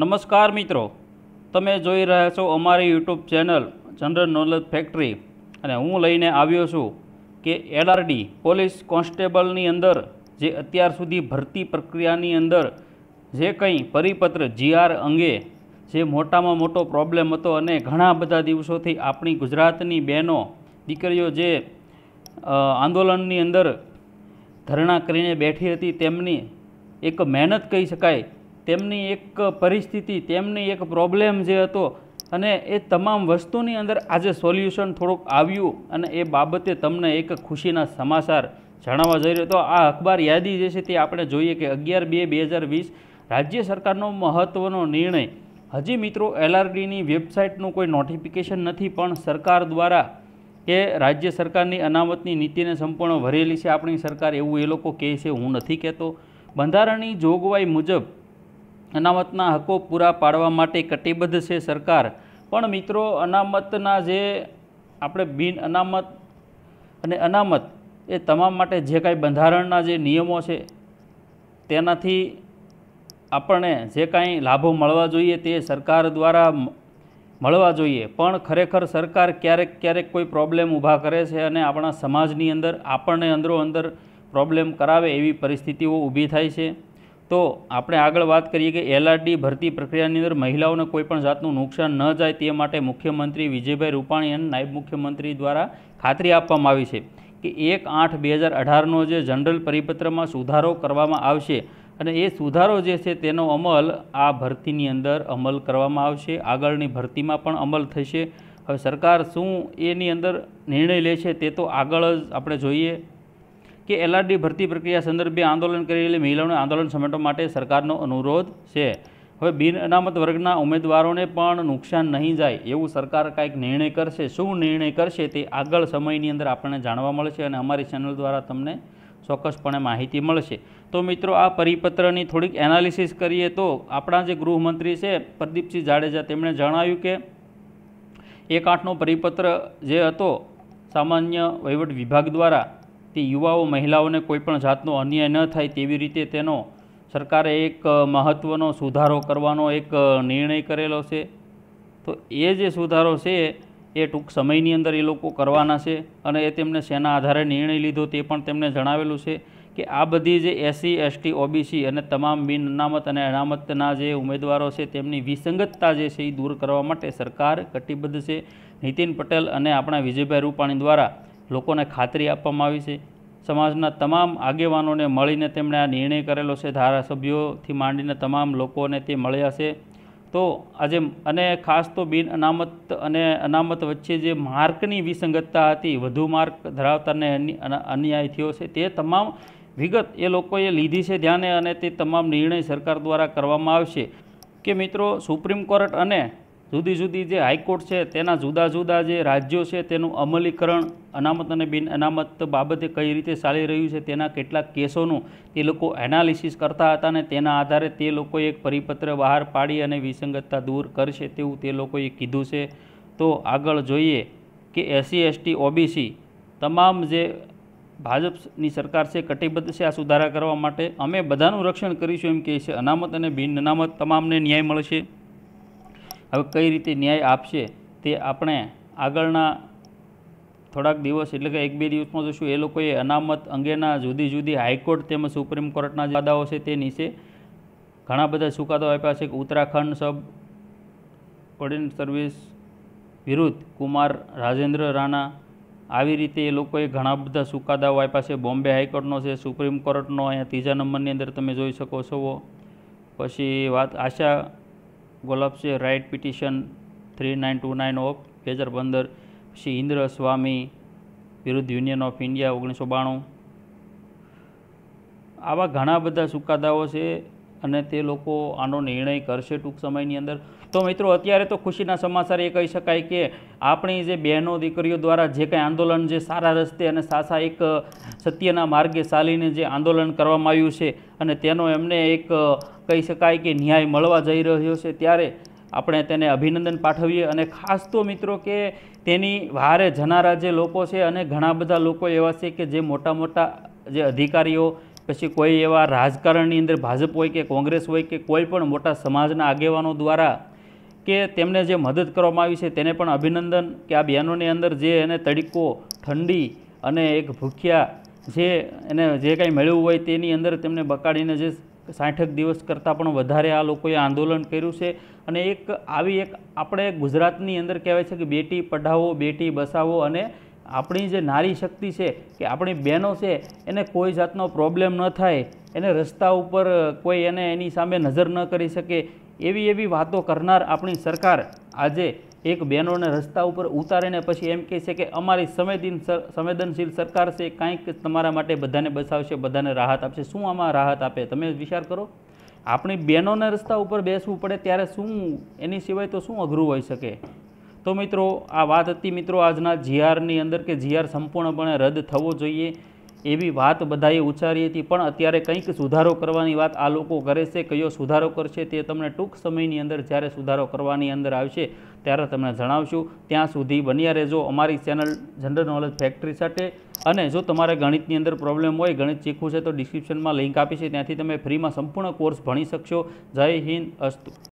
નમસ્કાર મિત્રો તમે જોઈ રહ્યા છો અમારી YouTube channel general knowledge factory અને હું લઈને આવ્યો છું કે એલઆરડી પોલીસ કોન્સ્ટેબલની અંદર જે અત્યાર સુધી ભરતી પ્રક્રિયાની અંદર જે કંઈ પરિપત્ર જીઆર અંગે જે મોટામાં મોટો પ્રોબ્લેમ હતો અને ઘણા બધા દિવસોથી આપણી ગુજરાતની બહેનો દીકરીઓ જે આંદોલનની અંદર ધરણા કરીને બેઠી હતી તેમની એક મહેનત કહી શકાય તેમની એક પરિસ્થિતિ તેમની એક પ્રોબ્લેમ જે હતો અને એ તમામ વસ્તુની અંદર આજે સોલ્યુશન થોડુંક આવ્યું અને એ બાબતે તમને એક ખુશીના સમાચાર જણાવવા જઈ રહ્યો તો આ અખબાર યાદી જે છે તે આપણે જોઈએ કે અગિયાર બે બે હજાર વીસ રાજ્ય સરકારનો મહત્ત્વનો નિર્ણય હજી મિત્રો એલઆરડીની વેબસાઇટનું કોઈ નોટિફિકેશન નથી પણ સરકાર દ્વારા કે રાજ્ય સરકારની અનામતની નીતિને સંપૂર્ણ ભરેલી છે આપણી સરકાર એવું એ લોકો કહે છે હું નથી કહેતો બંધારણની જોગવાઈ મુજબ અનામતના હકો પૂરા પાડવા માટે કટિબદ્ધ છે સરકાર પણ મિત્રો અનામતના જે આપણે બિન અનામત અને અનામત એ તમામ માટે જે કાંઈ બંધારણના જે નિયમો છે તેનાથી આપણને જે કાંઈ લાભો મળવા જોઈએ તે સરકાર દ્વારા મળવા જોઈએ પણ ખરેખર સરકાર ક્યારેક ક્યારેક કોઈ પ્રોબ્લેમ ઊભા કરે છે અને આપણા સમાજની અંદર આપણને અંદરો અંદર પ્રોબ્લેમ કરાવે એવી પરિસ્થિતિઓ ઊભી થાય છે તો આપણે આગળ વાત કરીએ કે એલઆરડી ભરતી પ્રક્રિયાની અંદર મહિલાઓને કોઈપણ જાતનું નુકસાન ન જાય તે માટે મુખ્યમંત્રી વિજયભાઈ રૂપાણી અને નાયબ મુખ્યમંત્રી દ્વારા ખાતરી આપવામાં આવી છે કે એક આઠ બે હજાર અઢારનો જે જનરલ પરિપત્રમાં સુધારો કરવામાં આવશે અને એ સુધારો જે છે તેનો અમલ આ ભરતીની અંદર અમલ કરવામાં આવશે આગળની ભરતીમાં પણ અમલ થશે હવે સરકાર શું એની અંદર નિર્ણય લે છે તે તો આગળ જ આપણે જોઈએ કે એલઆરડી ભરતી પ્રક્રિયા સંદર્ભે આંદોલન કરી રહેલી મહિલાઓને આંદોલન સમેટવા માટે સરકારનો અનુરોધ છે હવે બિન અનામત વર્ગના ઉમેદવારોને પણ નુકસાન નહીં જાય એવું સરકાર કાંઈક નિર્ણય કરશે શું નિર્ણય કરશે તે આગળ સમયની અંદર આપણને જાણવા મળશે અને અમારી ચેનલ દ્વારા તમને ચોક્કસપણે માહિતી મળશે તો મિત્રો આ પરિપત્રની થોડીક એનાલિસિસ કરીએ તો આપણા જે ગૃહમંત્રી છે પ્રદીપસિંહ જાડેજા તેમણે જણાવ્યું કે એક આઠનો પરિપત્ર જે હતો સામાન્ય વહીવટ વિભાગ દ્વારા તે યુવાઓ મહિલાઓને કોઈપણ જાતનો અન્યાય ન થાય તેવી રીતે તેનો સરકારે એક મહત્ત્વનો સુધારો કરવાનો એક નિર્ણય કરેલો છે તો એ જે સુધારો છે એ ટૂંક સમયની અંદર એ લોકો કરવાના છે અને એ તેમને શેના આધારે નિર્ણય લીધો તે પણ તેમને જણાવેલું છે કે આ બધી જે એસસી એસટી ઓબીસી અને તમામ બિન અનામત અને અનામતના જે ઉમેદવારો છે તેમની વિસંગતતા જે છે એ દૂર કરવા માટે સરકાર કટિબદ્ધ છે નીતિન પટેલ અને આપણા વિજયભાઈ રૂપાણી દ્વારા લોકોને ખાતરી આપવામાં આવી છે સમાજના તમામ આગેવાનોને મળીને તેમણે આ નિર્ણય કરેલો છે ધારાસભ્યોથી માંડીને તમામ લોકોને તે મળ્યા છે તો આજે અને ખાસ તો બિન અનામત અને અનામત વચ્ચે જે માર્કની વિસંગતતા હતી વધુ માર્ક ધરાવતાને અન્યાય થયો છે તે તમામ વિગત એ લોકોએ લીધી છે ધ્યાને અને તે તમામ નિર્ણય સરકાર દ્વારા કરવામાં આવશે કે મિત્રો સુપ્રીમ કોર્ટ અને જુદી જુદી જે હાઈકોર્ટ છે તેના જુદા જુદા જે રાજ્યો છે તેનું અમલીકરણ અનામત અને બિન અનામત બાબતે કઈ રીતે ચાલી રહ્યું છે તેના કેટલાક કેસોનું તે લોકો એનાલિસિસ કરતા હતા અને તેના આધારે તે લોકોએ એક પરિપત્ર બહાર પાડી અને વિસંગતતા દૂર કરશે તેવું તે લોકોએ કીધું છે તો આગળ જોઈએ કે એસસી એસટી ઓબીસી તમામ જે ભાજપની સરકાર છે કટિબદ્ધ છે આ સુધારા કરવા માટે અમે બધાનું રક્ષણ કરીશું એમ કહે છે અનામત અને બિન અનામત તમામને ન્યાય મળશે હવે કઈ રીતે ન્યાય આપશે તે આપણે આગળના થોડાક દિવસ એટલે કે એક બે દિવસમાં જોશું એ લોકોએ અનામત અંગેના જુદી જુદી હાઈકોર્ટ તેમજ સુપ્રીમ કોર્ટના જાદાઓ છે તે નીચે ઘણા બધા ચુકાદો આપ્યા છે કે ઉત્તરાખંડ સબ ઓર્ડિનન્સ સર્વિસ વિરુદ્ધ કુમાર રાજેન્દ્ર રાણા આવી રીતે એ લોકોએ ઘણા બધા ચુકાદાઓ આપ્યા છે બોમ્બે હાઈકોર્ટનો છે સુપ્રીમ કોર્ટનો અહીંયા ત્રીજા નંબરની અંદર તમે જોઈ શકો છો પછી વાત આશા ગોલપ્સે writ petition three nine two nine of બે હજાર પંદર પછી ઇન્દ્ર સ્વામી વિરુદ્ધ યુનિયન ઓફ ઇન્ડિયા ઓગણીસો બાણું આવા ઘણા બધા ચુકાદાઓ છે અને તે લોકો આનો નિર્ણય કરશે ટૂંક સમયની અંદર તો મિત્રો અત્યારે તો ખુશીના સમાચાર એ કહી શકાય કે આપણી જે બહેનો દીકરીઓ દ્વારા જે કંઈ આંદોલન જે સારા રસ્તે અને સાસા એક સત્યના માર્ગે ચાલીને જે આંદોલન કરવામાં આવ્યું છે અને તેનો એમને એક કહી શકાય કે ન્યાય મળવા જઈ રહ્યો છે ત્યારે આપણે તેને અભિનંદન પાઠવીએ અને ખાસ તો મિત્રો કે તેની વારે જનારા જે લોકો છે અને ઘણા બધા લોકો એવા છે કે જે મોટા મોટા જે અધિકારીઓ પછી કોઈ એવા રાજકારણની અંદર ભાજપ હોય કે કોંગ્રેસ હોય કે કોઈ પણ મોટા સમાજના આગેવાનો દ્વારા કે તેમને જે મદદ કરવામાં આવી છે તેને પણ અભિનંદન કે આ બહેનોની અંદર જે એને તડીકો ઠંડી અને એક ભૂખ્યા જે એને જે કાંઈ મળ્યું હોય તેની અંદર તેમને બકાડીને જે સાઠક દિવસ કરતાં પણ વધારે આ લોકોએ આંદોલન કર્યું છે અને એક આવી એક આપણે ગુજરાતની અંદર કહેવાય છે કે બેટી પઢાવો બેટી બસાવો અને આપણી જે નારી શક્તિ છે કે આપણી બહેનો છે એને કોઈ જાતનો પ્રોબ્લેમ ન થાય એને રસ્તા ઉપર કોઈ એને એની સામે નજર ન કરી શકે એવી એવી વાતો કરનાર આપણી સરકાર આજે એક બહેનોને રસ્તા ઉપર ઉતારીને પછી એમ કહે છે કે અમારી સંવેદન સંવેદનશીલ સરકાર છે કાંઈક તમારા માટે બધાને બસાવશે બધાને રાહત આપશે શું આમાં રાહત આપે તમે વિચાર કરો આપણી બહેનોને રસ્તા ઉપર બેસવું પડે ત્યારે શું એની સિવાય તો શું અઘરું હોઈ શકે તો મિત્રો આ વાત હતી મિત્રો આજના જીઆરની અંદર કે જીઆર સંપૂર્ણપણે રદ થવો જોઈએ એવી વાત બધાએ ઉચ્ચારી હતી પણ અત્યારે કંઈક સુધારો કરવાની વાત આ લોકો કરે છે કયો સુધારો કરશે તે તમને ટૂંક સમયની અંદર જ્યારે સુધારો કરવાની અંદર આવશે ત્યારે તમને જણાવશું ત્યાં સુધી બન્યા રહેજો અમારી ચેનલ જનરલ નોલેજ ફેક્ટરી સાથે અને જો તમારે ગણિતની અંદર પ્રોબ્લેમ હોય ગણિત શીખવું છે તો ડિસ્ક્રિપ્શનમાં લિંક આપી છે ત્યાંથી તમે ફ્રીમાં સંપૂર્ણ કોર્સ ભણી શકશો જય હિન્દ અસ્તુ